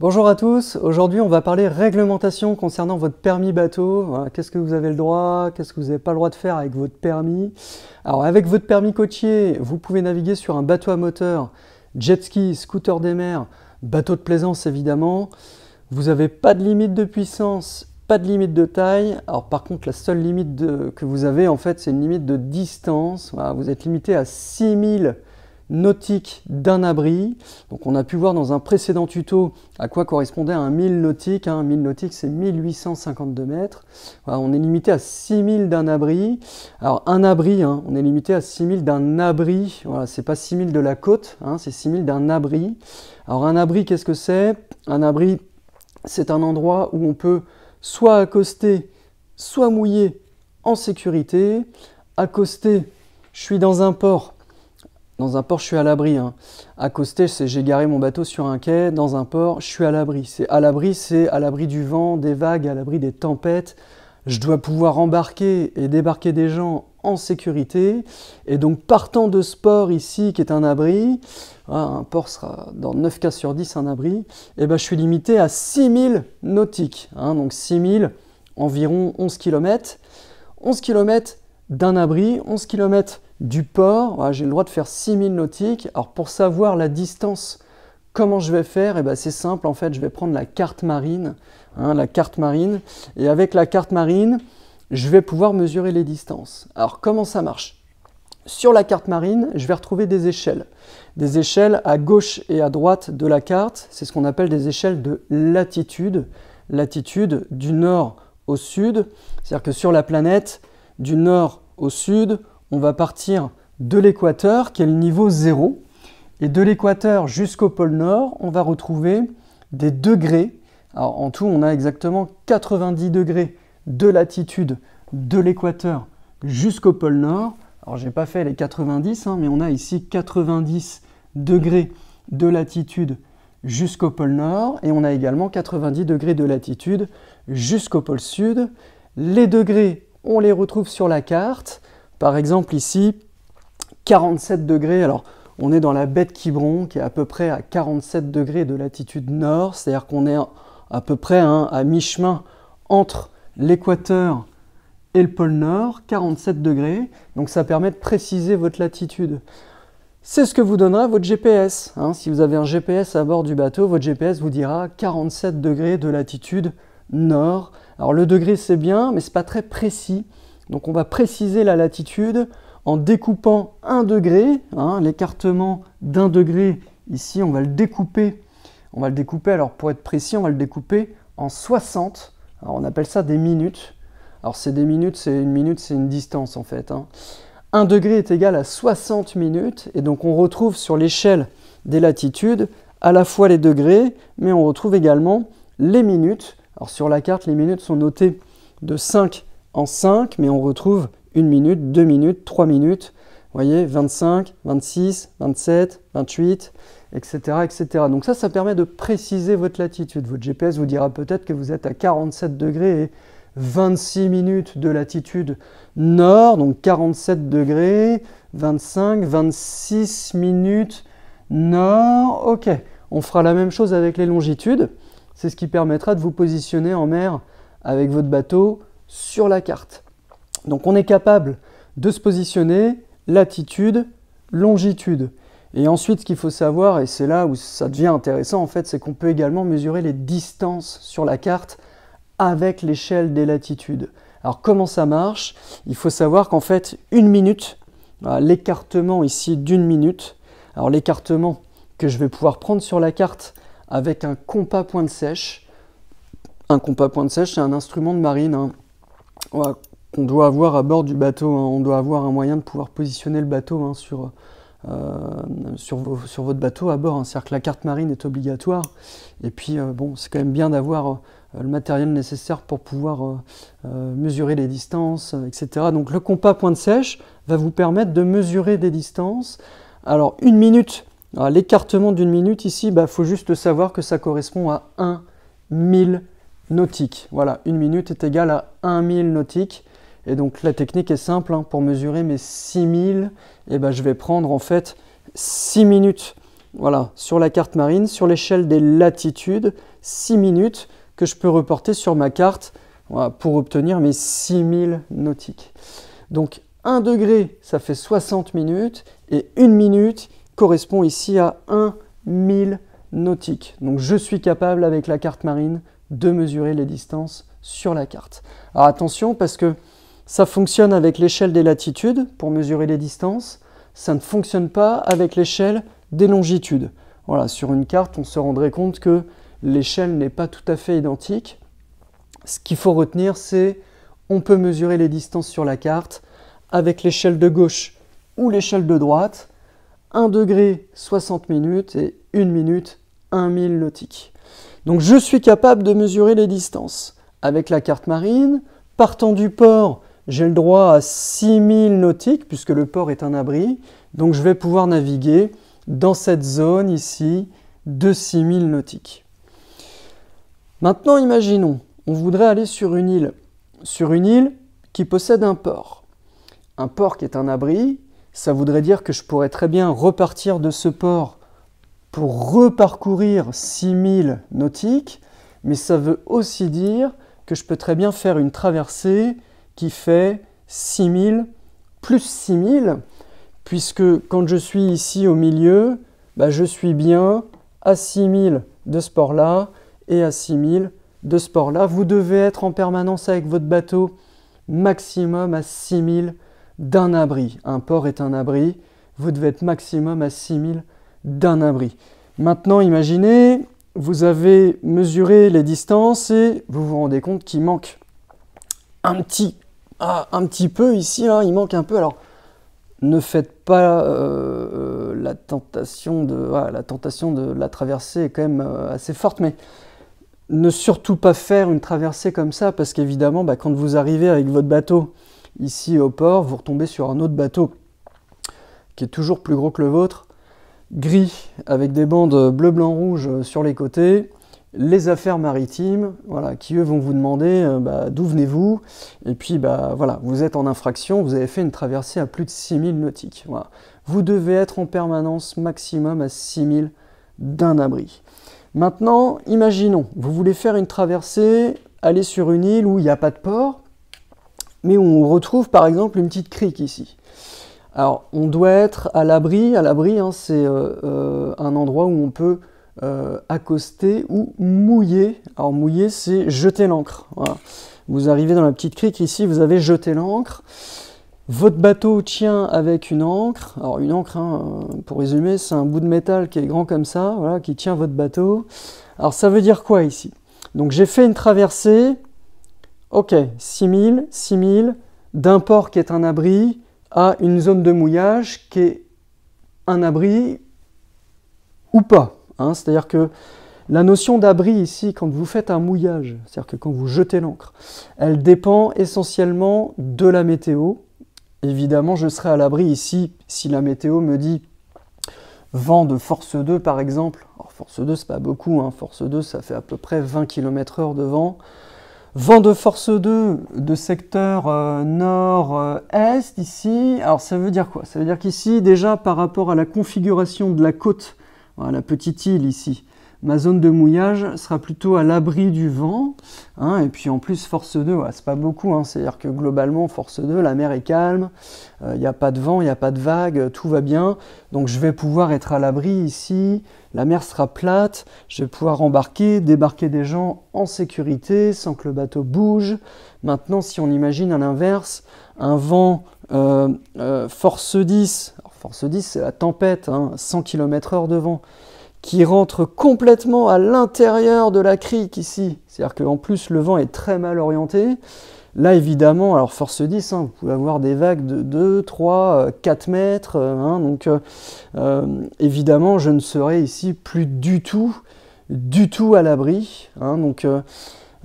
Bonjour à tous, aujourd'hui on va parler réglementation concernant votre permis bateau. Qu'est-ce que vous avez le droit, qu'est-ce que vous n'avez pas le droit de faire avec votre permis. Alors avec votre permis côtier, vous pouvez naviguer sur un bateau à moteur, jet ski, scooter des mers, bateau de plaisance évidemment. Vous n'avez pas de limite de puissance, pas de limite de taille. Alors par contre la seule limite que vous avez en fait c'est une limite de distance. vous êtes limité à 6000 nautique d'un abri. Donc on a pu voir dans un précédent tuto à quoi correspondait un 1000 nautique. Un hein. 1000 nautique c'est 1852 mètres. on est limité à 6000 d'un abri. Alors un abri, hein, on est limité à 6000 d'un abri. Voilà, c'est pas 6000 de la côte, hein, c'est 6000 d'un abri. Alors un abri, qu'est-ce que c'est Un abri, c'est un endroit où on peut soit accoster, soit mouiller en sécurité. Accoster, je suis dans un port, dans un port, je suis à l'abri. Hein. À Accoster, c'est j'ai garé mon bateau sur un quai, dans un port, je suis à l'abri. C'est à l'abri, c'est à l'abri du vent, des vagues, à l'abri des tempêtes. Je dois pouvoir embarquer et débarquer des gens en sécurité. Et donc, partant de ce port ici, qui est un abri, ah, un port sera dans 9 cas sur 10 un abri, et eh ben, je suis limité à 6000 nautiques. Hein, donc 6000, environ 11 km. 11 km d'un abri, 11 km du port, ah, j'ai le droit de faire 6000 nautiques. Alors pour savoir la distance, comment je vais faire eh ben, C'est simple, en fait, je vais prendre la carte marine. Hein, la carte marine. Et avec la carte marine, je vais pouvoir mesurer les distances. Alors comment ça marche Sur la carte marine, je vais retrouver des échelles. Des échelles à gauche et à droite de la carte. C'est ce qu'on appelle des échelles de latitude. Latitude du nord au sud. C'est-à-dire que sur la planète, du nord au sud, on va partir de l'équateur qui est le niveau 0. Et de l'équateur jusqu'au pôle Nord, on va retrouver des degrés. Alors, en tout, on a exactement 90 degrés de latitude de l'équateur jusqu'au pôle Nord. Alors, n'ai pas fait les 90, hein, mais on a ici 90 degrés de latitude jusqu'au pôle Nord. Et on a également 90 degrés de latitude jusqu'au pôle Sud. Les degrés, on les retrouve sur la carte. Par exemple ici, 47 degrés. Alors on est dans la baie de Quiberon qui est à peu près à 47 degrés de latitude nord, c'est-à-dire qu'on est à peu près hein, à mi-chemin entre l'équateur et le pôle nord, 47 degrés. Donc ça permet de préciser votre latitude. C'est ce que vous donnera votre GPS. Hein. Si vous avez un GPS à bord du bateau, votre GPS vous dira 47 degrés de latitude nord. Alors le degré c'est bien, mais c'est pas très précis. Donc on va préciser la latitude en découpant un degré, hein, l'écartement d'un degré, ici on va le découper, on va le découper, alors pour être précis, on va le découper en 60, alors on appelle ça des minutes, alors c'est des minutes, c'est une minute, c'est une distance en fait. Hein. Un degré est égal à 60 minutes, et donc on retrouve sur l'échelle des latitudes à la fois les degrés, mais on retrouve également les minutes, alors sur la carte les minutes sont notées de 5 5, mais on retrouve une minute, deux minutes, 3 minutes, voyez, 25, 26, 27, 28, etc., etc. Donc ça, ça permet de préciser votre latitude. Votre GPS vous dira peut-être que vous êtes à 47 degrés et 26 minutes de latitude nord, donc 47 degrés, 25, 26 minutes nord, ok. On fera la même chose avec les longitudes, c'est ce qui permettra de vous positionner en mer avec votre bateau sur la carte. Donc on est capable de se positionner latitude, longitude. Et ensuite, ce qu'il faut savoir, et c'est là où ça devient intéressant en fait, c'est qu'on peut également mesurer les distances sur la carte avec l'échelle des latitudes. Alors comment ça marche Il faut savoir qu'en fait, une minute, euh, l'écartement ici d'une minute, alors l'écartement que je vais pouvoir prendre sur la carte avec un compas pointe sèche, un compas pointe sèche, c'est un instrument de marine, hein. On qu'on doit avoir à bord du bateau. Hein. On doit avoir un moyen de pouvoir positionner le bateau hein, euh, sur, votre bateau à bord. Hein. C'est-à-dire que la carte marine est obligatoire. Et puis, euh, bon, c'est quand même bien d'avoir euh, le matériel nécessaire pour pouvoir mesurer les distances, etc. Donc, le compas pointe sèche va vous permettre de mesurer des distances. Alors, une minute, l'écartement d'une minute ici, il bah, faut juste savoir que ça correspond à 1 000 Nautique, Voilà, une minute est égale à 1000 nautiques. Et donc la technique est simple, hein. pour mesurer mes 6000, eh ben, je vais prendre en fait 6 minutes. sur la carte marine, sur l'échelle des latitudes, 6 minutes que je peux reporter sur ma carte pour obtenir mes 6000 nautiques. Donc 1 degré, ça fait 60 minutes, et une minute correspond ici à 1000 nautiques. Donc je suis capable avec la carte marine de mesurer les distances sur la carte. Alors attention parce que ça fonctionne avec l'échelle des latitudes pour mesurer les distances, ça ne fonctionne pas avec l'échelle des longitudes. Voilà, sur une carte, on se rendrait compte que l'échelle n'est pas tout à fait identique. Ce qu'il faut retenir, c'est on peut mesurer les distances sur la carte avec l'échelle de gauche ou l'échelle de droite, 1 degré 60 minutes et 1 minute 1000 nautiques. Donc je suis capable de mesurer les distances. Avec la carte marine, partant du port, j'ai le droit à 6000 nautiques, puisque le port est un abri, donc je vais pouvoir naviguer dans cette zone ici de 6000 nautiques. Maintenant, imaginons, on voudrait aller sur une île, sur une île qui possède un port. Un port qui est un abri, ça voudrait dire que je pourrais très bien repartir de ce port pour reparcourir 6000 nautiques, mais ça veut aussi dire que je peux très bien faire une traversée qui fait 6000 plus 6000, puisque quand je suis ici au milieu, bah, je suis bien à 6000 de ce port-là et à 6000 de ce port-là. Vous devez être en permanence avec votre bateau maximum à 6000 d'un abri. Un port est un abri, vous devez être maximum à 6000 d'un abri. Maintenant, imaginez, vous avez mesuré les distances et vous vous rendez compte qu'il manque un petit, ah, un petit peu ici, il manque un peu. Alors, ne faites pas euh, euh, la tentation de ah, la tentation de la traversée est quand même euh, assez forte, mais ne surtout pas faire une traversée comme ça parce qu'évidemment, bah, quand vous arrivez avec votre bateau ici au port, vous retombez sur un autre bateau qui est toujours plus gros que le vôtre gris avec des bandes bleu, blanc, rouge euh, sur les côtés. Les affaires maritimes, voilà, qui eux vont vous demander euh, bah, d'où venez-vous, et puis bah, voilà, vous êtes en infraction, vous avez fait une traversée à plus de 6000 nautiques. Voilà. Vous devez être en permanence maximum à 6000 d'un abri. Maintenant, imaginons, vous voulez faire une traversée, aller sur une île où il n'y a pas de port, mais où on retrouve par exemple une petite crique ici. Alors, on doit être à l'abri. À l'abri, hein, c'est euh, euh, un endroit où on peut euh, accoster ou mouiller. Alors, mouiller, c'est jeter l'encre. Vous arrivez dans la petite crique ici, vous avez jeté l'encre. Votre bateau tient avec une encre. Alors, une encre, hein, pour résumer, c'est un bout de métal qui est grand comme ça, voilà, qui tient votre bateau. Alors, ça veut dire quoi ici Donc, j'ai fait une traversée. Ok, 6000, 6000, d'un port qui est un abri à une zone de mouillage qui est un abri ou pas. Hein. C'est-à-dire que la notion d'abri ici, quand vous faites un mouillage, c'est-à-dire que quand vous jetez l'encre, elle dépend essentiellement de la météo. Évidemment, je serai à l'abri ici si la météo me dit vent de force 2 par exemple. Alors force 2 c'est pas beaucoup, hein. force 2 ça fait à peu près 20 km/h de vent. Vent de force 2 de secteur euh, nord-est euh, ici. Alors ça veut dire quoi Ça veut dire qu'ici déjà par rapport à la configuration de la côte, la petite île ici, ma zone de mouillage sera plutôt à l'abri du vent. Hein, et puis en plus, force 2, c'est pas beaucoup. Hein, c'est-à-dire que globalement, force 2, la mer est calme, il euh, n'y a pas de vent, il n'y a pas de vague, euh, tout va bien. Donc je vais pouvoir être à l'abri ici. La mer sera plate, je vais pouvoir embarquer, débarquer des gens en sécurité sans que le bateau bouge. Maintenant, si on imagine à l'inverse, un vent euh, force 10, force 10 c'est la tempête, 100 hein, km/h de vent qui rentre complètement à l'intérieur de la crique ici. C'est-à-dire qu'en plus, le vent est très mal orienté. Là, évidemment, alors force 10, hein, vous pouvez avoir des vagues de 2, 3, 4 mètres. Euh, hein, donc, euh, euh, évidemment, je ne serai ici plus du tout, du tout à l'abri. Hein, donc,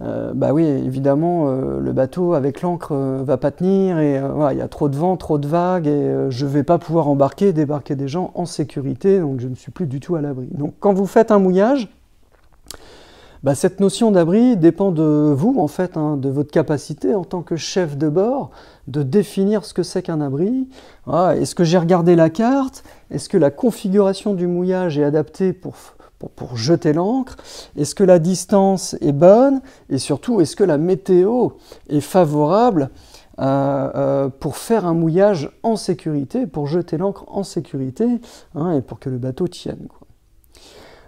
euh, bah oui, évidemment, euh, le bateau avec l'ancre ne euh, va pas tenir et il y a trop de vent, trop de vagues et je vais pas pouvoir embarquer, débarquer des gens en sécurité, donc je ne suis plus du tout à l'abri. Donc quand vous faites un mouillage, bah, cette notion d'abri dépend de vous en fait, hein, de votre capacité en tant que chef de bord de définir ce que c'est qu'un abri. Est-ce que j'ai regardé la carte Est-ce que la configuration du mouillage est adaptée pour pour, jeter l'ancre Est-ce que la distance est bonne Et surtout, est-ce que la météo est favorable euh, euh, pour faire un mouillage en sécurité, pour jeter l'ancre en sécurité, hein, et pour que le bateau tienne.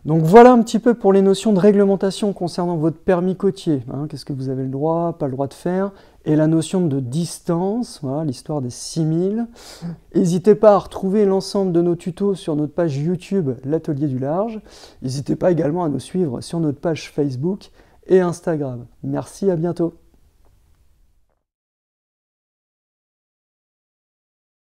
Donc voilà un petit peu pour les notions de réglementation concernant votre permis côtier. Hein. Qu'est-ce que vous avez le droit, pas le droit de faire Et la notion de distance, l'histoire des 6000. N'hésitez pas à retrouver l'ensemble de nos tutos sur notre page YouTube, l'Atelier du Large. N'hésitez pas également à nous suivre sur notre page Facebook et Instagram. Merci, à bientôt